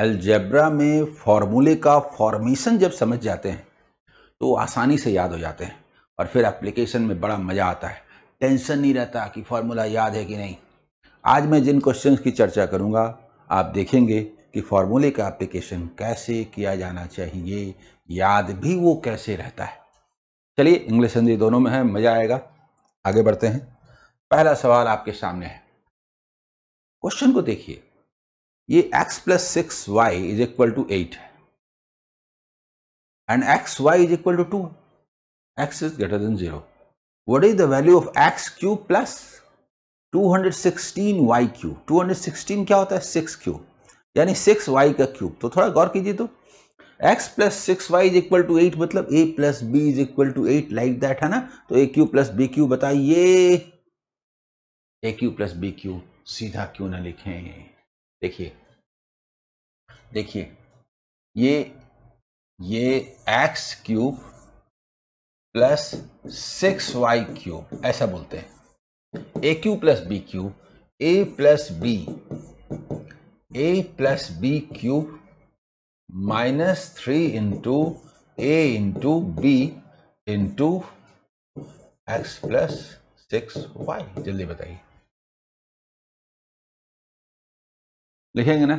algebra में फॉर्मूले का फॉर्मेशन जब समझ जाते हैं तो आसानी से याद हो जाते हैं और फिर एप्लीकेशन में बड़ा मज़ा आता है टेंशन नहीं रहता कि फार्मूला याद है कि नहीं आज मैं जिन क्वेश्चन की चर्चा करूँगा आप देखेंगे कि फार्मूले का एप्लीकेशन कैसे किया जाना चाहिए याद भी वो कैसे रहता है चलिए इंग्लिश हिंदी दोनों में है मज़ा आएगा आगे बढ़ते हैं पहला सवाल आपके सामने है क्वेश्चन को देखिए ये x plus six Y is equal to eight and X Y is equal to two X is greater than zero of X cube plus two hundred sixteen Y cube two hundred sixteen क्या होता है six cube यानी six Y का cube तो थोड़ा गौर कीजिए तो X plus six Y is equal to eight मतलब A plus B is equal to eight like that है ना तो A cube plus B cube बताइए A cube plus B cube सीधा क्यों ना लिखें देखिए देखिए ये ये X cube plus six Y cube ऐसा बोलते हैं A cube plus B cube A plus B A plus B cube minus three into A into B into X plus six Y जल्दी बताइए लिखेंगे ना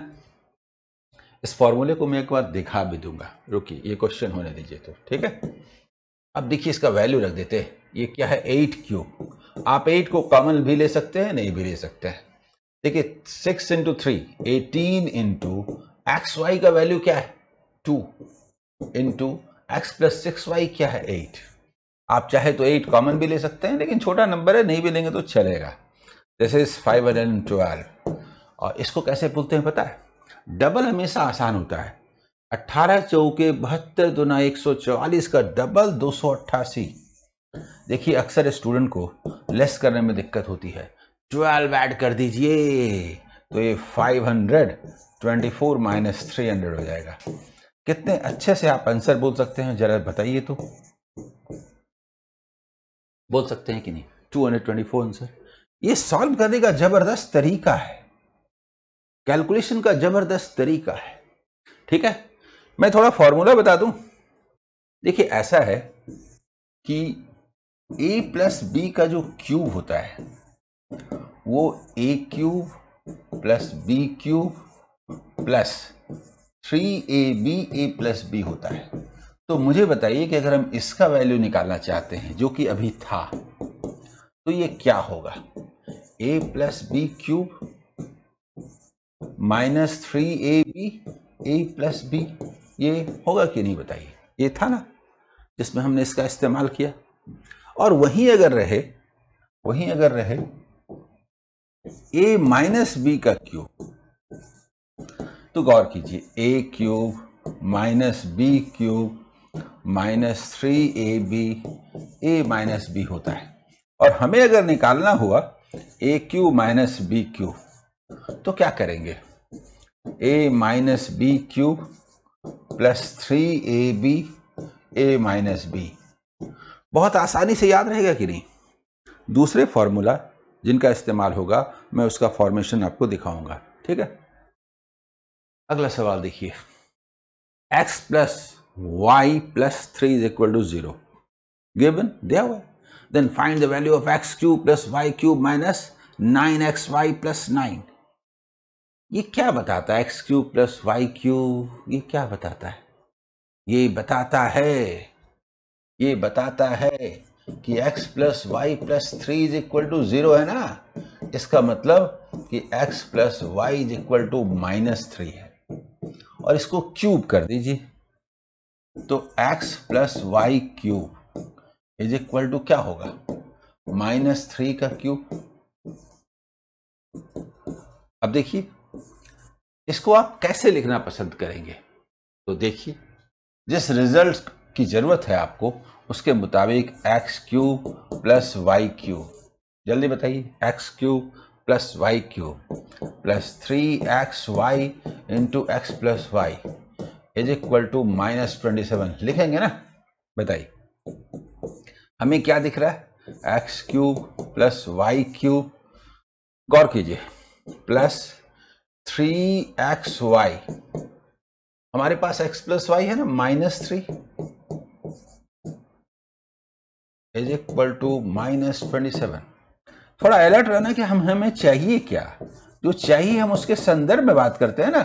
इस फॉर्मूले को मैं एक बार दिखा भी दूंगा रुकी ये क्वेश्चन होने दीजिए तो ठीक है अब देखिए इसका वैल्यू रख देते हैं ये क्या है एट क्यूब आप एट को कॉमन भी ले सकते हैं नहीं भी ले सकते हैं देखिए six into three eighteen into X Y का वैल्यू क्या है two into X plus six Y क्या है एट आप चाहे तो एट कॉमन भी ले सकते हैं लेकिन छोटा नंबर है नहीं भी लेंगे तो चलेगा this is five hundred and twelve और इसको कैसे बोलते हैं पता है डबल हमेशा आसान होता है अट्ठारह चौके बहत्तर दुना एक सौ चौवालीस का डबल दो सौ अट्ठासी देखिए अक्सर स्टूडेंट को लेस करने में दिक्कत होती है ट्वेल्व ऐड कर दीजिए तो ये five hundred twenty four minus three hundred हो जाएगा कितने अच्छे से आप आंसर बोल सकते हैं जरा बताइए तो बोल सकते हैं कि नहीं two hundred twenty four answer ये सॉल्व करने का जबरदस्त तरीका है कैलकुलेशन का जबरदस्त तरीका है ठीक है मैं थोड़ा फॉर्मूला बता दूं देखिए ऐसा है कि ए प्लस बी का जो क्यूब होता है वो A cube plus B cube plus three A B A plus B होता है तो मुझे बताइए कि अगर हम इसका वैल्यू निकालना चाहते हैं जो कि अभी था तो ये क्या होगा A plus B cube minus three A B A plus B ये होगा कि नहीं बताइए ये था ना जिसमें हमने इसका इस्तेमाल किया और वहीं अगर रहे वहीं अगर रहे ए माइनस बी का क्यूब तो गौर कीजिए A cube minus B cube minus three A B A minus B होता है और हमें अगर निकालना हुआ A cube minus B cube तो क्या करेंगे A minus B cube plus three A B A minus B बहुत आसानी से याद रहेगा कि नहीं दूसरे फॉर्मूला जिनका इस्तेमाल होगा मैं उसका फॉर्मेशन आपको दिखाऊंगा ठीक है अगला सवाल देखिए X plus Y plus three is equal to zero given दिया हुआ then find the value of X cube plus Y cube minus nine X Y plus nine ये क्या बताता है X cube plus Y cube ये क्या बताता है ये बताता है ये बताता है कि x plus Y plus three is equal to zero है ना इसका मतलब कि x plus Y is equal to minus three है और इसको क्यूब कर दीजिए तो x plus Y cube is equal to क्या होगा माइनस थ्री का क्यूब अब देखिए इसको आप कैसे लिखना पसंद करेंगे तो देखिए जिस रिजल्ट की ज़रूरत है आपको उसके मुताबिक X cube plus Y cube जल्दी बताइए X cube plus Y cube plus three X Y into X plus Y is equal to minus twenty seven लिखेंगे ना बताइए हमें क्या दिख रहा है X cube plus Y cube गौर कीजिए प्लस थ्री एक्स वाई हमारे पास एक्स प्लस वाई है ना minus three is equal to minus twenty seven थोड़ा अलर्ट रहना कि हम हमें चाहिए क्या जो चाहिए हम उसके संदर्भ में बात करते हैं ना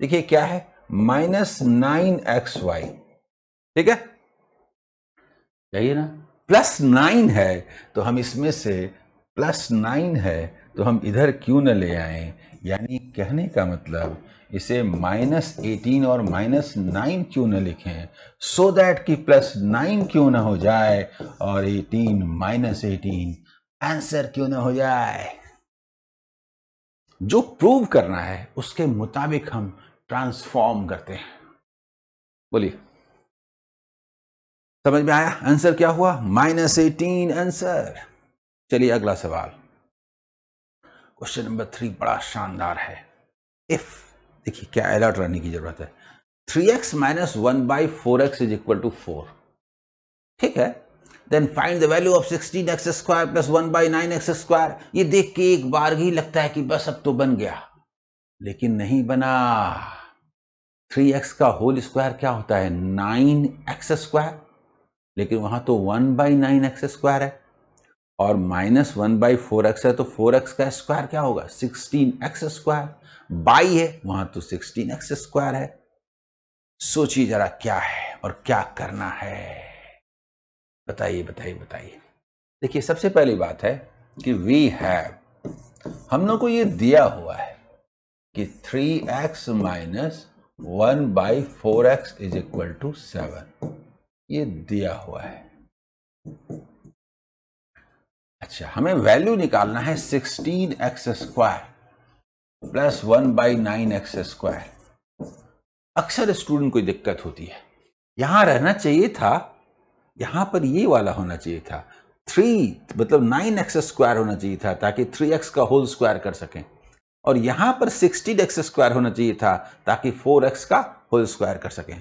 देखिए क्या है माइनस नाइन एक्स वाई ठीक है चाहिए ना प्लस नाइन है तो हम इसमें से प्लस नाइन है तो हम इधर क्यों न ले आए यानी कहने का मतलब इसे माइनस एटीन और माइनस नाइन क्यों न लिखें सो so दैट कि प्लस नाइन क्यों ना हो जाए और एटीन माइनस एटीन आंसर क्यों ना हो जाए जो प्रूव करना है उसके मुताबिक हम ट्रांसफॉर्म करते हैं बोलिए समझ में आया आंसर क्या हुआ माइनस एटीन आंसर चलिए अगला सवाल क्वेश्चन नंबर थ्री बड़ा शानदार है इफ देखिए क्या अलर्ट रहने की जरूरत है three x minus one by four x is equal to four ठीक है then find the value of sixteen x square plus one by nine x square ये देख के एक बार ही लगता है कि बस अब तो बन गया लेकिन नहीं बना थ्री एक्स का होल स्क्वायर क्या होता है नाइन एक्स स्क्वायर लेकिन वहां तो one by nine x square है और minus one by four x है तो फोर एक्स का स्क्वायर क्या होगा सिक्सटीन एक्स स्क्वायर बाई है वहां तो सिक्सटीन एक्स स्क्वायर है सोचिए जरा क्या है और क्या करना है बताइए बताइए बताइए देखिए सबसे पहली बात है कि वी हैव हम लोग को ये दिया हुआ है कि three x minus one by four x is equal to seven ये दिया हुआ है अच्छा हमें वैल्यू निकालना है sixteen x square plus one by nine x square अक्सर स्टूडेंट को दिक्कत होती है यहां रहना चाहिए था यहां पर ये वाला होना चाहिए था थ्री मतलब नाइन एक्स स्क्वायर होना चाहिए था ताकि थ्री एक्स का होल स्क्वायर कर सकें और यहां पर सिक्सटीन एक्स स्क्वायर होना चाहिए था ताकि फोर एक्स का होल स्क्वायर कर सकें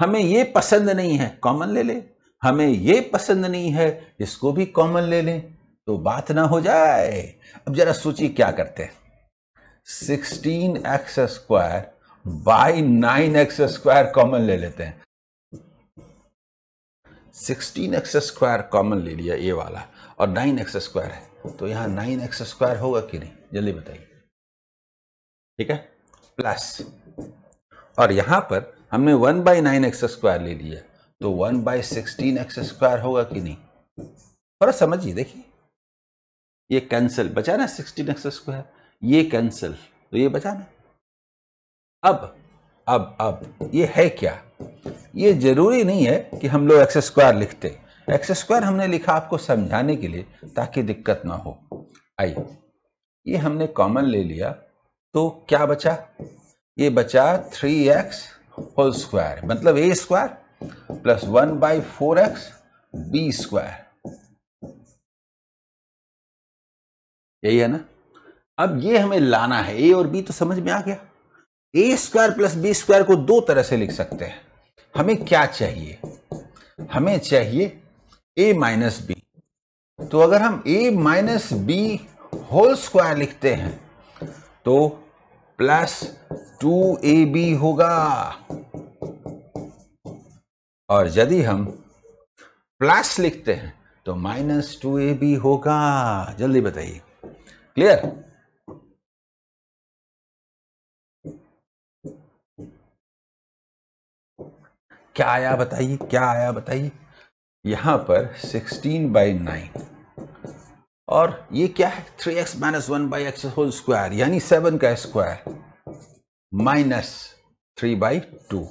हमें ये पसंद नहीं है कॉमन ले लें हमें ये पसंद नहीं है इसको भी कॉमन ले लें तो बात ना हो जाए अब जरा सोचिए क्या करते हैं sixteen x square by nine x square common ले लेते हैं सिक्सटीन एक्स स्क्वायर कॉमन ले लिया ये वाला और नाइन एक्स स्क्वायर है तो यहां नाइन एक्स स्क्वायर होगा कि नहीं जल्दी बताइए ठीक है प्लस और यहां पर हमने one by nine x square ले लिया तो one by sixteen x square होगा कि नहीं थोड़ा समझिए देखिए ये कैंसिल बचा ना सिक्सटीन एक्स स्क्वायर ये कैंसिल तो ये बचा ना अब अब अब ये है क्या ये जरूरी नहीं है कि हम लोग एक्स स्क्वायर लिखते एक्स स्क्वायर हमने लिखा आपको समझाने के लिए ताकि दिक्कत ना हो आइए ये हमने कॉमन ले लिया तो क्या बचा ये बचा थ्री एक्स होल स्क्वायर मतलब a square plus one by four x b square यही है ना अब ये हमें लाना है ए और बी तो समझ में आ गया a square plus b square को दो तरह से लिख सकते हैं हमें क्या चाहिए हमें चाहिए ए माइनस बी तो अगर हम a minus b whole square लिखते हैं तो प्लस टू ए बी होगा और यदि हम प्लस लिखते हैं तो माइनस टू ए बी होगा जल्दी बताइए क्लियर क्या आया बताइए क्या आया बताइए यहां पर 16 बाई नाइन और ये क्या है three x minus one by x whole square यानी सेवन का square minus three by two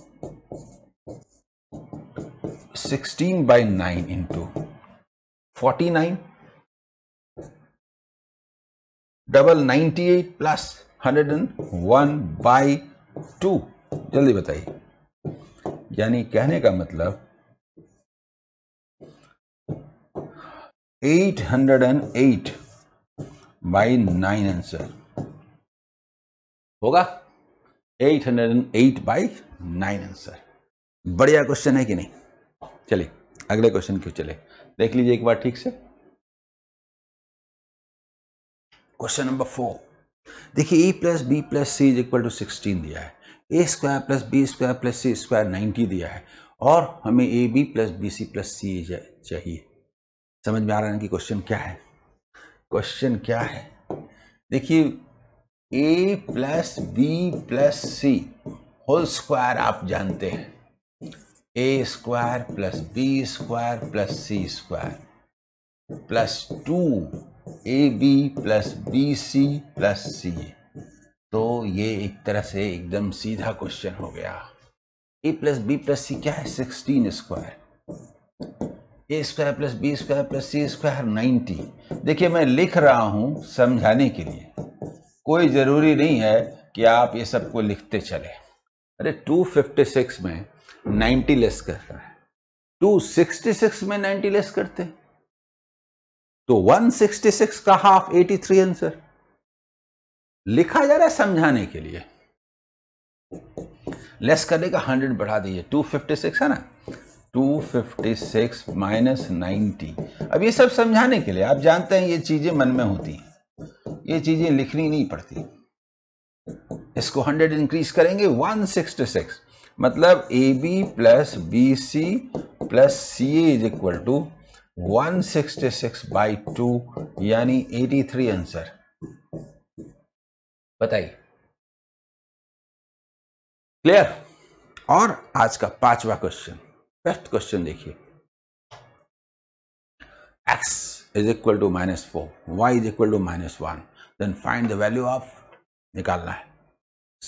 sixteen by nine into forty nine double ninety eight plus hundred and one by two जल्दी बताइए यानी कहने का मतलब eight hundred and eight by nine answer होगा eight hundred and eight by nine answer बढ़िया question है कि नहीं चलिए अगले क्वेश्चन क्यों चले देख लीजिए एक बार ठीक से क्वेश्चन नंबर फोर देखिए a plus b plus c is equal to sixteen दिया है a square plus b square plus c square ninety दिया है और हमें a b plus b c plus c चाहिए समझ में आ रहा है कि क्वेश्चन क्या है क्वेश्चन क्या है देखिए a plus b plus c whole square आप जानते हैं a square plus b square plus c square plus two a b plus b c plus c तो ये एक तरह से एकदम सीधा क्वेश्चन हो गया a plus b plus c क्या है sixteen square a square plus b square plus c square ninety देखिए मैं लिख रहा हूँ समझाने के लिए कोई ज़रूरी नहीं है कि आप ये सबको लिखते चले अरे 256 में 90 लेस रहा है 266 में 90 लेस करते हैं तो 166 का हाफ 83 आंसर लिखा जा रहा है समझाने के लिए लेस करने का 100 बढ़ा दीजिए 256 है ना 256 माइनस 90 अब ये सब समझाने के लिए आप जानते हैं ये चीजें मन में होती हैं ये चीजें लिखनी नहीं पड़ती इसको 100 इंक्रीज करेंगे 166 मतलब a b plus b c plus c a is equal to 166 by two यानी 83 आंसर बताइए क्लियर और आज का पांचवा क्वेश्चन फिफ्थ क्वेश्चन देखिए x is equal to minus four y is equal to minus one then find the value of निकालना है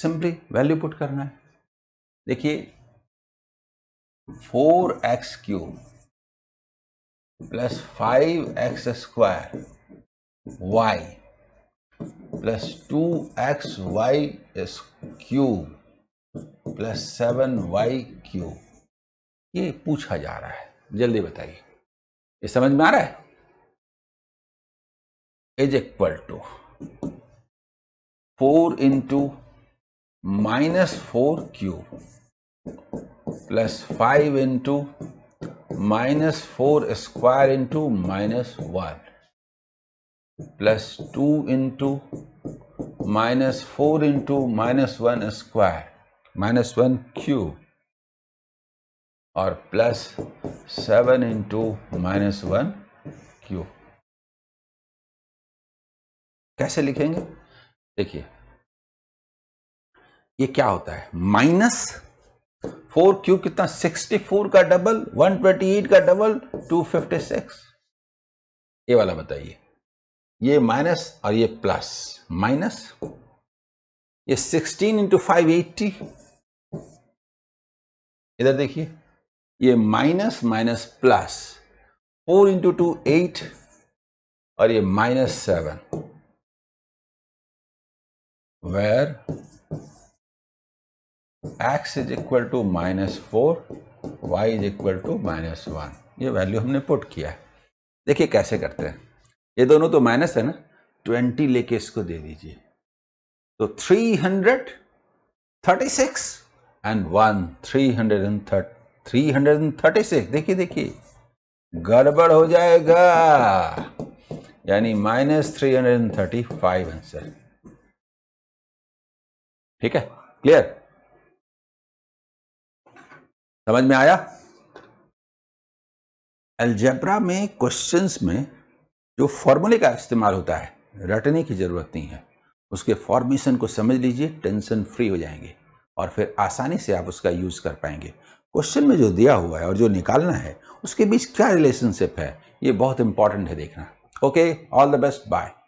simply value put करना है देखिए four x cube plus five x square y plus two x y cube plus seven y cube ये पूछा जा रहा है जल्दी बताइए ये समझ में आ रहा है is equal to four into minus four cube plus five into minus four square into minus one plus two into minus four into minus one square minus one cube और plus seven into minus one cube कैसे लिखेंगे देखिए ये क्या होता है minus four cube कितना sixty four का डबल वन ट्वेंटी एट का डबल टू फिफ्टी सिक्स ये वाला बताइए ये माइनस और ये प्लस माइनस ये सिक्सटीन इंटू फाइव एट्टी इधर देखिए ये minus minus plus four into two eight और ये minus seven where x is equal to minus four y is equal to minus one ये वैल्यू हमने पुट किया है देखिए कैसे करते हैं ये दोनों तो माइनस है ना ट्वेंटी लेके इसको दे दीजिए तो three hundred thirty six and one three hundred and thirty three hundred and thirty six देखिए देखिए गड़बड़ हो जाएगा यानी minus three hundred and thirty five answer ठीक है क्लियर समझ में आया एल्जेब्रा में क्वेश्चंस में जो फॉर्मूले का इस्तेमाल होता है रटने की ज़रूरत नहीं है उसके फॉर्मेशन को समझ लीजिए टेंशन फ्री हो जाएंगे और फिर आसानी से आप उसका यूज़ कर पाएंगे क्वेश्चन में जो दिया हुआ है और जो निकालना है उसके बीच क्या रिलेशनशिप है ये बहुत इंपॉर्टेंट है देखना okay all the best bye